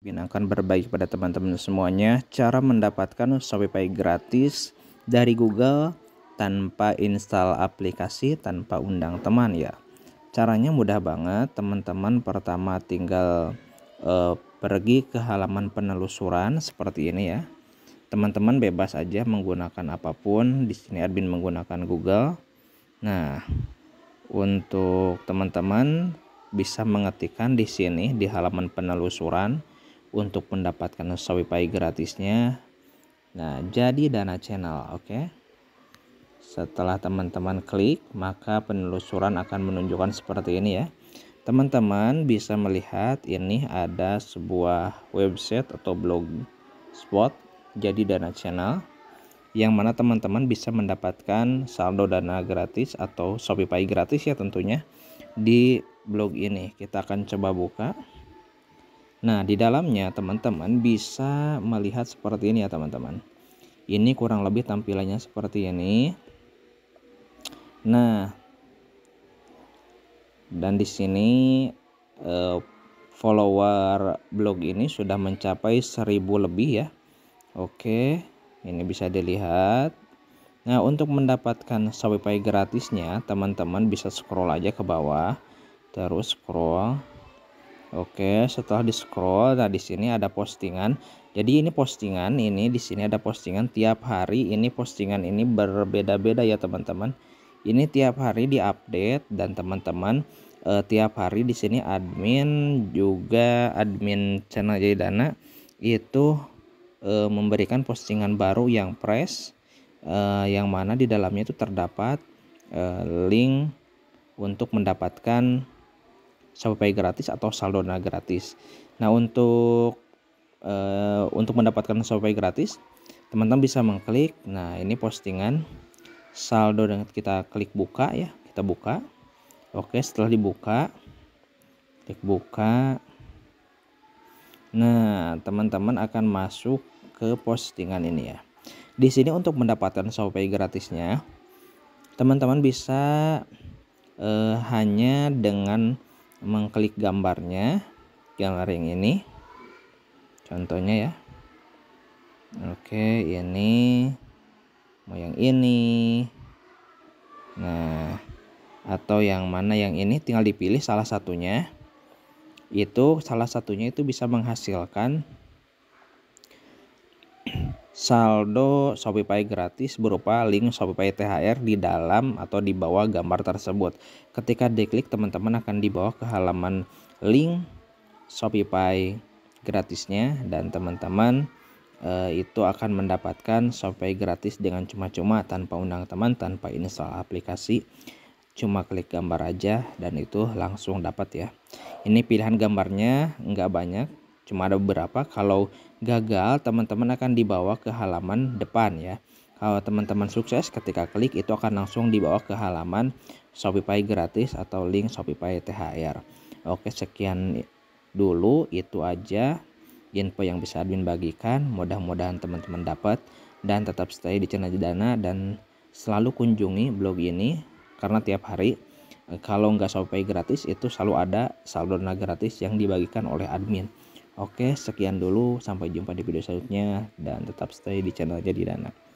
Bin akan berbagi kepada teman-teman semuanya cara mendapatkan Shopify gratis dari Google tanpa install aplikasi, tanpa undang teman ya. Caranya mudah banget, teman-teman pertama tinggal eh, pergi ke halaman penelusuran seperti ini ya. Teman-teman bebas aja menggunakan apapun, di sini admin menggunakan Google. Nah, untuk teman-teman bisa mengetikkan di sini di halaman penelusuran untuk mendapatkan Shopify gratisnya. Nah, jadi dana channel, oke. Setelah teman-teman klik, maka penelusuran akan menunjukkan seperti ini ya. Teman-teman bisa melihat ini ada sebuah website atau blog spot jadi dana channel yang mana teman-teman bisa mendapatkan saldo dana gratis atau Shopify gratis ya tentunya di blog ini. Kita akan coba buka. Nah, di dalamnya teman-teman bisa melihat seperti ini ya teman-teman. Ini kurang lebih tampilannya seperti ini. Nah, dan di sini eh, follower blog ini sudah mencapai 1000 lebih ya. Oke, ini bisa dilihat. Nah, untuk mendapatkan Shopify gratisnya, teman-teman bisa scroll aja ke bawah, terus scroll Oke, setelah di scroll, nah di sini ada postingan. Jadi ini postingan, ini di sini ada postingan tiap hari. Ini postingan ini berbeda-beda ya teman-teman. Ini tiap hari diupdate dan teman-teman eh, tiap hari di sini admin juga admin channel Dana itu eh, memberikan postingan baru yang press eh, yang mana di dalamnya itu terdapat eh, link untuk mendapatkan Shopee gratis atau saldo Saldona gratis. Nah, untuk uh, untuk mendapatkan Shopee gratis, teman-teman bisa mengklik. Nah, ini postingan saldo dengan kita klik buka ya, kita buka. Oke, setelah dibuka klik buka. Nah, teman-teman akan masuk ke postingan ini ya. Di sini untuk mendapatkan Shopee gratisnya, teman-teman bisa uh, hanya dengan mengklik gambarnya gambar yang ini contohnya ya oke ini mau yang ini nah atau yang mana yang ini tinggal dipilih salah satunya itu salah satunya itu bisa menghasilkan saldo shopee pay gratis berupa link shopee pay THR di dalam atau di bawah gambar tersebut. Ketika diklik teman-teman akan dibawa ke halaman link shopee pay gratisnya dan teman-teman e, itu akan mendapatkan Shopify gratis dengan cuma-cuma tanpa undang teman, tanpa install aplikasi. Cuma klik gambar aja dan itu langsung dapat ya. Ini pilihan gambarnya nggak banyak cuma ada beberapa kalau gagal teman-teman akan dibawa ke halaman depan ya kalau teman-teman sukses ketika klik itu akan langsung dibawa ke halaman Shopify gratis atau link Shopify THR oke sekian dulu itu aja info yang bisa admin bagikan mudah-mudahan teman-teman dapat dan tetap stay di channel Jedana dan selalu kunjungi blog ini karena tiap hari eh, kalau nggak Shopee gratis itu selalu ada saldo dana gratis yang dibagikan oleh admin. Oke, sekian dulu. Sampai jumpa di video selanjutnya dan tetap stay di channel Jadi Dana.